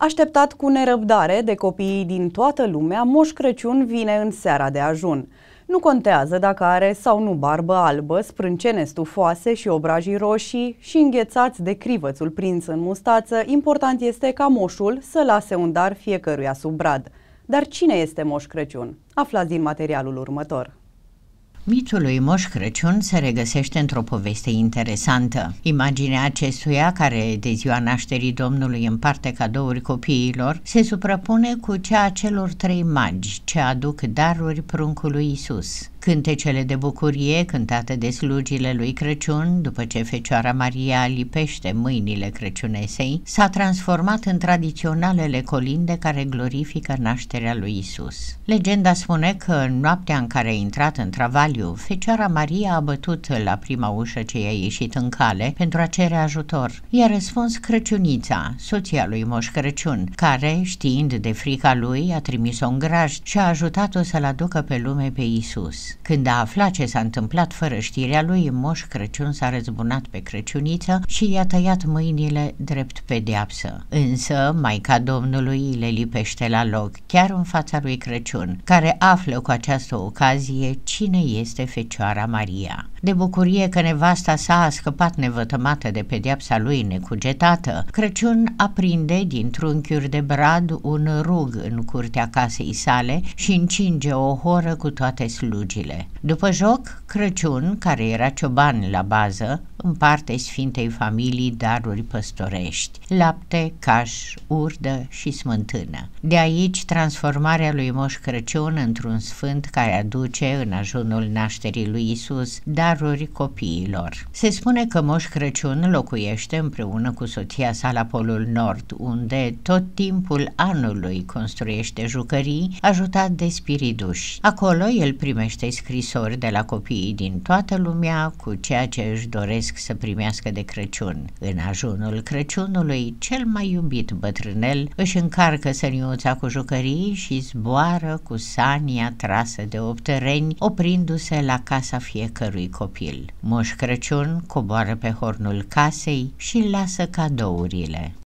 Așteptat cu nerăbdare de copiii din toată lumea, Moș Crăciun vine în seara de ajun. Nu contează dacă are sau nu barbă albă, sprâncene stufoase și obrajii roșii și înghețați de crivățul prins în mustață, important este ca moșul să lase un dar fiecăruia sub brad. Dar cine este Moș Crăciun? Aflați din materialul următor. Mitul lui Moș Crăciun se regăsește într-o poveste interesantă. Imaginea acestuia, care de ziua nașterii Domnului împarte cadouri copiilor, se suprapune cu cea a celor trei magi ce aduc daruri pruncului Isus. Cântecele de bucurie cântate de slugile lui Crăciun, după ce Fecioara Maria lipește mâinile Crăciunesei, s-a transformat în tradiționalele colinde care glorifică nașterea lui Isus. Legenda spune că în noaptea în care a intrat în travaliu, Fecioara Maria a bătut la prima ușă ce i-a ieșit în cale pentru a cere ajutor. I-a răspuns Crăciunița, soția lui Moș Crăciun, care, știind de frica lui, a trimis-o în graj și a ajutat-o să-l aducă pe lume pe Isus. Când a aflat ce s-a întâmplat fără știrea lui, Moș Crăciun s-a răzbunat pe Crăciuniță și i-a tăiat mâinile drept pedeapsă. Însă, Maica Domnului le lipește la loc, chiar în fața lui Crăciun, care află cu această ocazie cine este Fecioara Maria. De bucurie că nevasta sa a scăpat nevătămată de pedeapsa lui necugetată, Crăciun aprinde din trunchiuri de brad un rug în curtea casei sale și încinge o horă cu toate slugile. După joc, Crăciun, care era cioban la bază, împarte Sfintei Familii daruri păstorești, lapte, caș, urdă și smântână. De aici transformarea lui Moș Crăciun într-un sfânt care aduce în ajunul nașterii lui Isus daruri copiilor. Se spune că Moș Crăciun locuiește împreună cu soția sa la Polul Nord, unde tot timpul anului construiește jucării, ajutat de spiriduși. Acolo el primește scrisori de la copii copiii din toată lumea cu ceea ce își doresc să primească de Crăciun. În ajunul Crăciunului, cel mai iubit bătrânel își încarcă săniuța cu jucării și zboară cu sania trasă de opt reni, oprindu-se la casa fiecărui copil. Moș Crăciun coboară pe hornul casei și lasă cadourile.